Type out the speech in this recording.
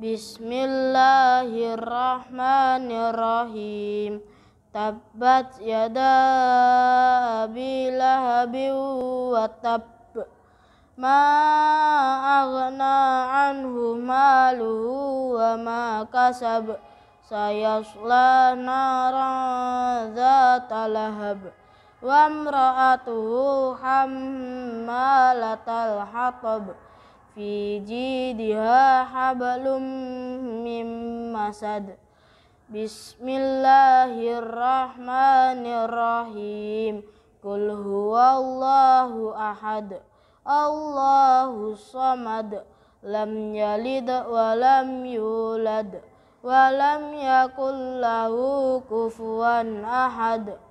Bismillahirrahmanirrahim. Tabat yada Abi Lahabin wa tab. Ma aghna anhu malu wa ma kasab. Sayasla nara zata lahab. Wa amra'atuhu hammalatal hatab fi jidiha hablum mim masad Bismillahirrahmanirrahim Qul huwallahu ahad Allahu samad Lam yalid wa lam yulad Wa lam yakul lahu kufuwan ahad